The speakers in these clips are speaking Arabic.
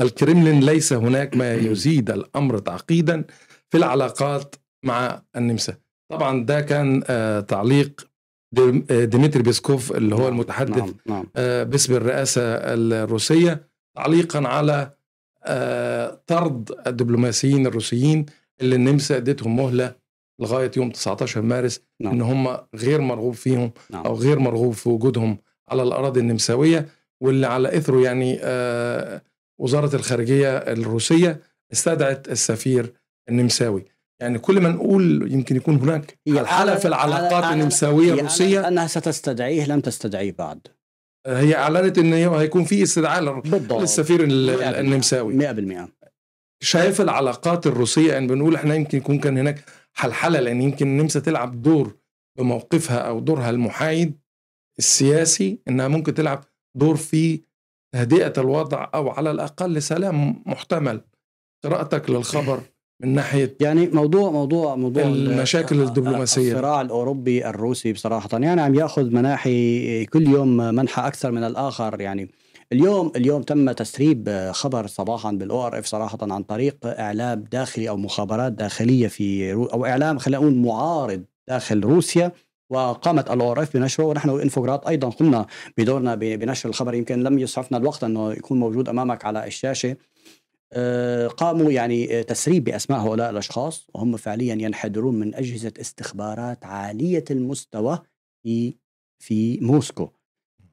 الكرملين ليس هناك ما يزيد الامر تعقيدا في العلاقات مع النمسا طبعا ده كان آه، تعليق ديمتري آه، بيسكوف اللي هو نعم، المتحدث نعم. نعم. آه، باسم الرئاسه الروسيه تعليقا على طرد الدبلوماسيين الروسيين اللي النمسا اديتهم مهله لغايه يوم 19 مارس نعم. ان هم غير مرغوب فيهم نعم. او غير مرغوب في وجودهم على الاراضي النمساويه واللي على اثره يعني آه وزاره الخارجيه الروسيه استدعت السفير النمساوي يعني كل ما نقول يمكن يكون هناك على في العلاقات النمساويه الروسيه انها ستستدعيه لم تستدعيه بعد هي اعلنت ان هيكون في استدعاء للسفير النمساوي 100% شايف العلاقات الروسيه يعني بنقول احنا يمكن يكون كان هناك حلحله لان يمكن النمسا تلعب دور بموقفها او دورها المحايد السياسي انها ممكن تلعب دور في تهدئة الوضع أو على الأقل سلام محتمل قراءتك للخبر من ناحيه يعني موضوع موضوع موضوع المشاكل الدبلوماسيه الصراع الاوروبي الروسي بصراحه يعني عم ياخذ مناحي كل يوم منحى اكثر من الاخر يعني اليوم اليوم تم تسريب خبر صباحا بالاو ار اف صراحه عن طريق اعلام داخلي او مخابرات داخليه في او اعلام خلينا نقول معارض داخل روسيا وقامت الورف بنشره ونحن انفوجرات ايضا قمنا بدورنا بنشر الخبر يمكن لم يسعفنا الوقت انه يكون موجود امامك على الشاشه آه، قاموا يعني آه، تسريب باسماء هؤلاء الاشخاص وهم فعليا ينحدرون من اجهزه استخبارات عاليه المستوى في في موسكو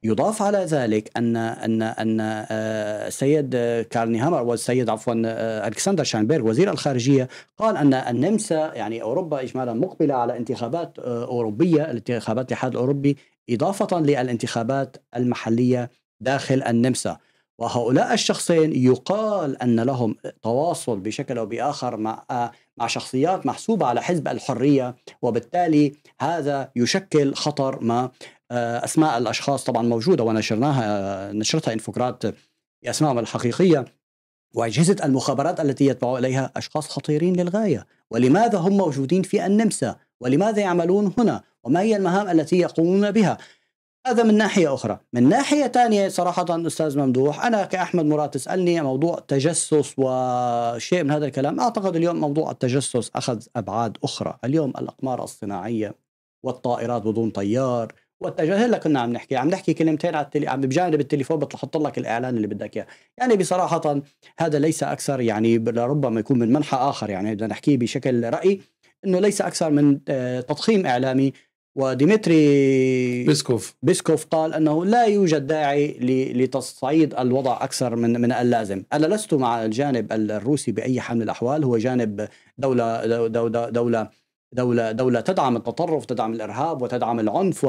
يضاف على ذلك ان ان ان آه، السيد كارني هامر والسيد عفوا آه، الكسندر شانبيرغ وزير الخارجيه قال ان النمسا يعني اوروبا اجمالا مقبله على انتخابات آه، اوروبيه الانتخابات الاتحاد الاوروبي اضافه للانتخابات المحليه داخل النمسا وهؤلاء الشخصين يقال ان لهم تواصل بشكل او باخر مع مع شخصيات محسوبه على حزب الحريه وبالتالي هذا يشكل خطر ما آه، اسماء الاشخاص طبعا موجوده ونشرناها آه، نشرتها انفوجرات باسمائهم الحقيقيه واجهزه المخابرات التي يتبع اليها اشخاص خطيرين للغايه ولماذا هم موجودين في النمسا ولماذا يعملون هنا وما هي المهام التي يقومون بها هذا من ناحية أخرى من ناحية ثانية صراحة أستاذ ممدوح أنا كأحمد مراد تسألني موضوع تجسس وشيء من هذا الكلام أعتقد اليوم موضوع التجسس أخذ أبعاد أخرى اليوم الأقمار الصناعية والطائرات بدون طيار واتجه هلا كنا عم نحكي عم نحكي كلمتين على التلي... عم بجانب التليفون بتحط لك الاعلان اللي بدك اياه يعني بصراحه هذا ليس اكثر يعني لربما يكون من منحى اخر يعني بدنا نحكيه بشكل راي انه ليس اكثر من آه، تضخيم اعلامي وديمتري بيسكوف بيسكوف قال انه لا يوجد داعي لتصعيد الوضع اكثر من من اللازم، انا لست مع الجانب الروسي باي حال من الاحوال، هو جانب دوله دوله دوله, دولة دولة دولة تدعم التطرف تدعم الإرهاب وتدعم العنف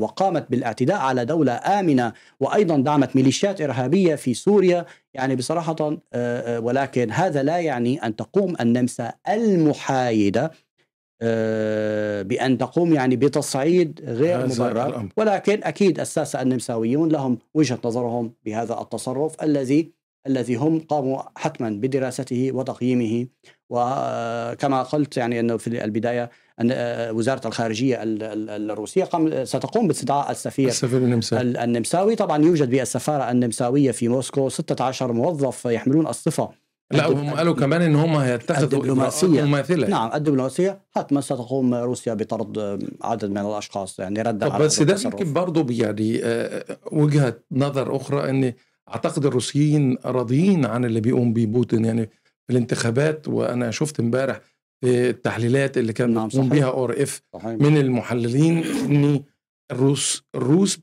وقامت بالاعتداء على دولة آمنة وأيضا دعمت ميليشيات إرهابية في سوريا يعني بصراحة آه، آه، ولكن هذا لا يعني أن تقوم النمسا المحايدة آه، بأن تقوم يعني بتصعيد غير مبرر ولكن أكيد الساسة النمساويون لهم وجهة نظرهم بهذا التصرف الذي الذي هم قاموا حتما بدراسته وتقييمه وكما قلت يعني انه في البدايه ان آه، وزاره الخارجيه الروسيه آه، ستقوم باستدعاء السفير, السفير النمساوي. النمساوي طبعا يوجد بالسفاره النمساويه في موسكو 16 موظف يحملون الصفه لا هم قالوا كمان ان هم هيتخذوا الدبلوماسيه مماثله نعم الدبلوماسيه حتما ستقوم روسيا بطرد آه، عدد من الاشخاص يعني رد طب بس ده يمكن برضه يعني وجهه نظر اخرى ان اعتقد الروسيين راضيين عن اللي بيقوم بيه بوتين يعني في الانتخابات وانا شفت امبارح آه، التحليلات اللي كان نعم بتقوم بيها اور ار اف من المحللين ان الروس الروس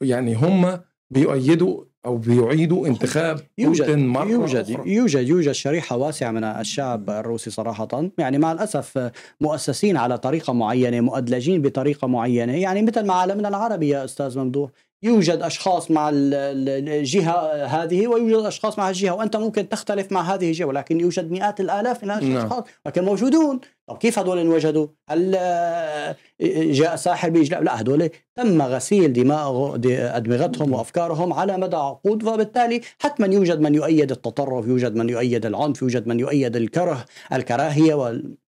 يعني هم بيؤيدوا او بيعيدوا انتخاب يوجد بوتين مرة يوجد أخرى. يوجد يوجد شريحه واسعه من الشعب الروسي صراحه يعني مع الاسف مؤسسين على طريقه معينه مؤدلجين بطريقه معينه يعني مثل ما عالمنا العربي يا استاذ ممدوح يوجد اشخاص مع الجهه هذه ويوجد اشخاص مع الجهه وانت ممكن تختلف مع هذه الجهه ولكن يوجد مئات الالاف من نعم. الاشخاص لكن موجودون طب كيف هذول انوجدوا؟ هل آه، جاء ساحر باجلاء؟ لا هذول تم غسيل دماء ادمغتهم وافكارهم على مدى عقود وبالتالي حتما يوجد من يؤيد التطرف، يوجد من يؤيد العنف، يوجد من يؤيد الكره، الكراهيه وال...